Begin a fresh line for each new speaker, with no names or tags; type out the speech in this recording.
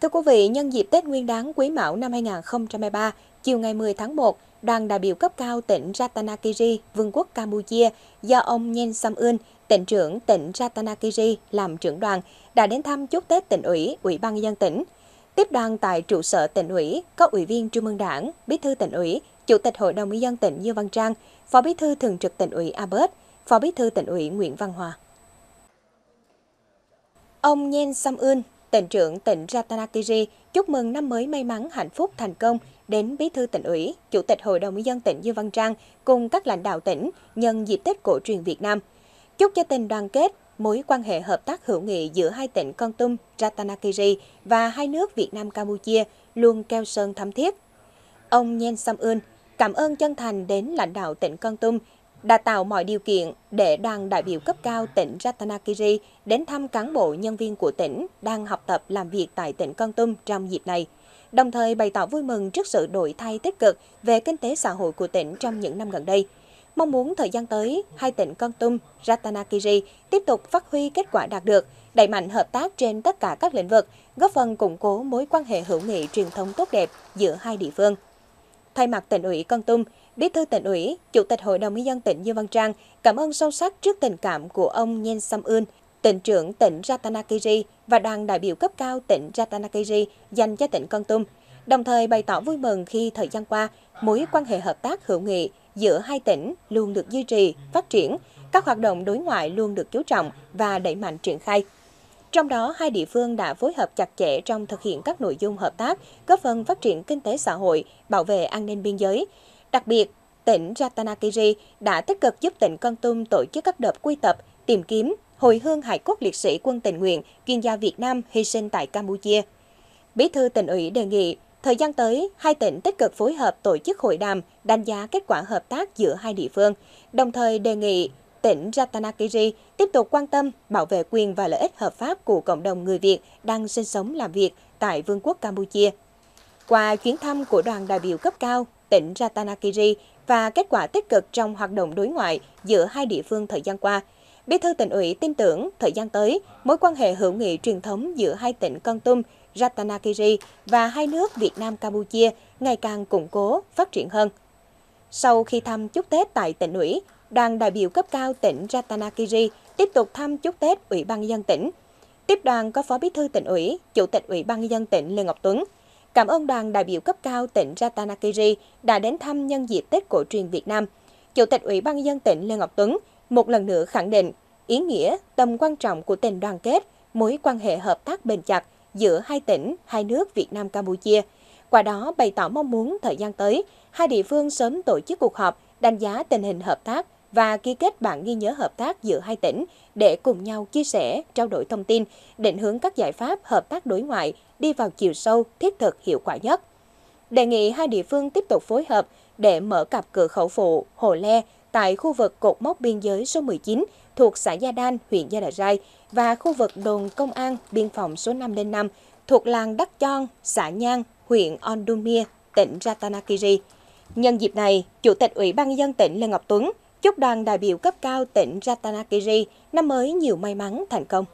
Thưa quý vị, nhân dịp Tết Nguyên đán Quý Mão năm 2023, chiều ngày 10 tháng 1, đoàn đại biểu cấp cao tỉnh Ratanakiri, Vương quốc Campuchia, do ông Nhen Sam Ưn, tỉnh trưởng tỉnh Ratanakiri làm trưởng đoàn, đã đến thăm chúc Tết tỉnh ủy, ủy ban dân tỉnh. Tiếp đoàn tại trụ sở tỉnh ủy có ủy viên Trung ương Đảng, Bí thư tỉnh ủy, Chủ tịch Hội đồng nhân dân tỉnh Dương Văn Trang, Phó Bí thư thường trực tỉnh ủy Abert, Phó Bí thư tỉnh ủy Nguyễn Văn Hòa. Ông Nhen Sam Ưn, tỉnh trưởng tỉnh Ratanakiri chúc mừng năm mới may mắn, hạnh phúc, thành công đến Bí thư tỉnh ủy, Chủ tịch Hội đồng nhân dân tỉnh Dương Văn Trang cùng các lãnh đạo tỉnh nhân dịp Tết cổ truyền Việt Nam. Chúc cho tình đoàn kết, mối quan hệ hợp tác hữu nghị giữa hai tỉnh Con Tum, Ratanakiri và hai nước Việt Nam Campuchia luôn keo sơn thắm thiết. Ông Nhen Sam Ưn cảm ơn chân thành đến lãnh đạo tỉnh Con Tum đã tạo mọi điều kiện để đoàn đại biểu cấp cao tỉnh Ratanakiri đến thăm cán bộ nhân viên của tỉnh đang học tập làm việc tại tỉnh Con Tum trong dịp này, đồng thời bày tỏ vui mừng trước sự đổi thay tích cực về kinh tế xã hội của tỉnh trong những năm gần đây. Mong muốn thời gian tới, hai tỉnh Con Tum, Ratanakiri tiếp tục phát huy kết quả đạt được, đẩy mạnh hợp tác trên tất cả các lĩnh vực, góp phần củng cố mối quan hệ hữu nghị truyền thống tốt đẹp giữa hai địa phương. Thay mặt tỉnh ủy Con Tum, Bí thư tỉnh ủy, Chủ tịch Hội đồng nhân dân tỉnh Dương Văn Trang cảm ơn sâu sắc trước tình cảm của ông Nhen Sam Ưn, tỉnh trưởng tỉnh Ratanakiri và đoàn đại biểu cấp cao tỉnh Ratanakiri dành cho tỉnh Con Tum, đồng thời bày tỏ vui mừng khi thời gian qua, mối quan hệ hợp tác hữu nghị giữa hai tỉnh luôn được duy trì, phát triển, các hoạt động đối ngoại luôn được chú trọng và đẩy mạnh triển khai. Trong đó, hai địa phương đã phối hợp chặt chẽ trong thực hiện các nội dung hợp tác, góp phần phát triển kinh tế xã hội, bảo vệ an ninh biên giới. Đặc biệt, tỉnh Ratanakiri đã tích cực giúp tỉnh Con Tum tổ chức các đợt quy tập, tìm kiếm, hồi hương hải cốt liệt sĩ quân tình nguyện, chuyên gia Việt Nam hy sinh tại Campuchia. Bí thư tỉnh ủy đề nghị, thời gian tới, hai tỉnh tích cực phối hợp tổ chức hội đàm, đánh giá kết quả hợp tác giữa hai địa phương, đồng thời đề nghị tỉnh Ratanakiri tiếp tục quan tâm bảo vệ quyền và lợi ích hợp pháp của cộng đồng người Việt đang sinh sống làm việc tại Vương quốc Campuchia. Qua chuyến thăm của đoàn đại biểu cấp cao tỉnh Ratanakiri và kết quả tích cực trong hoạt động đối ngoại giữa hai địa phương thời gian qua. Bí thư tỉnh ủy tin tưởng thời gian tới, mối quan hệ hữu nghị truyền thống giữa hai tỉnh Kon Tum, Ratanakiri và hai nước Việt Nam Campuchia ngày càng củng cố, phát triển hơn. Sau khi thăm chúc Tết tại tỉnh ủy, đoàn đại biểu cấp cao tỉnh Ratanakiri tiếp tục thăm chúc Tết Ủy ban nhân dân tỉnh. Tiếp đoàn có Phó Bí thư tỉnh ủy, Chủ tịch Ủy ban nhân dân tỉnh Lê Ngọc Tuấn, Cảm ơn đoàn đại biểu cấp cao tỉnh Ratanakiri đã đến thăm nhân dịp Tết cổ truyền Việt Nam. Chủ tịch Ủy ban dân tỉnh Lê Ngọc Tuấn một lần nữa khẳng định ý nghĩa, tầm quan trọng của tình đoàn kết, mối quan hệ hợp tác bền chặt giữa hai tỉnh, hai nước Việt Nam Campuchia. Qua đó bày tỏ mong muốn thời gian tới, hai địa phương sớm tổ chức cuộc họp đánh giá tình hình hợp tác, và ký kết bản ghi nhớ hợp tác giữa hai tỉnh để cùng nhau chia sẻ, trao đổi thông tin, định hướng các giải pháp hợp tác đối ngoại đi vào chiều sâu, thiết thực hiệu quả nhất. Đề nghị hai địa phương tiếp tục phối hợp để mở cặp cửa khẩu phụ Hồ Le tại khu vực cột mốc biên giới số 19 thuộc xã Gia Đan, huyện Gia Đại Rai và khu vực đồn công an biên phòng số lên 505 thuộc làng Đắc Chon, xã Nhang, huyện Ondumia, tỉnh Ratanakiri. Nhân dịp này, Chủ tịch Ủy ban nhân dân tỉnh Lê Ngọc Tuấn Chúc đoàn đại biểu cấp cao tỉnh Ratanakiri năm mới nhiều may mắn thành công.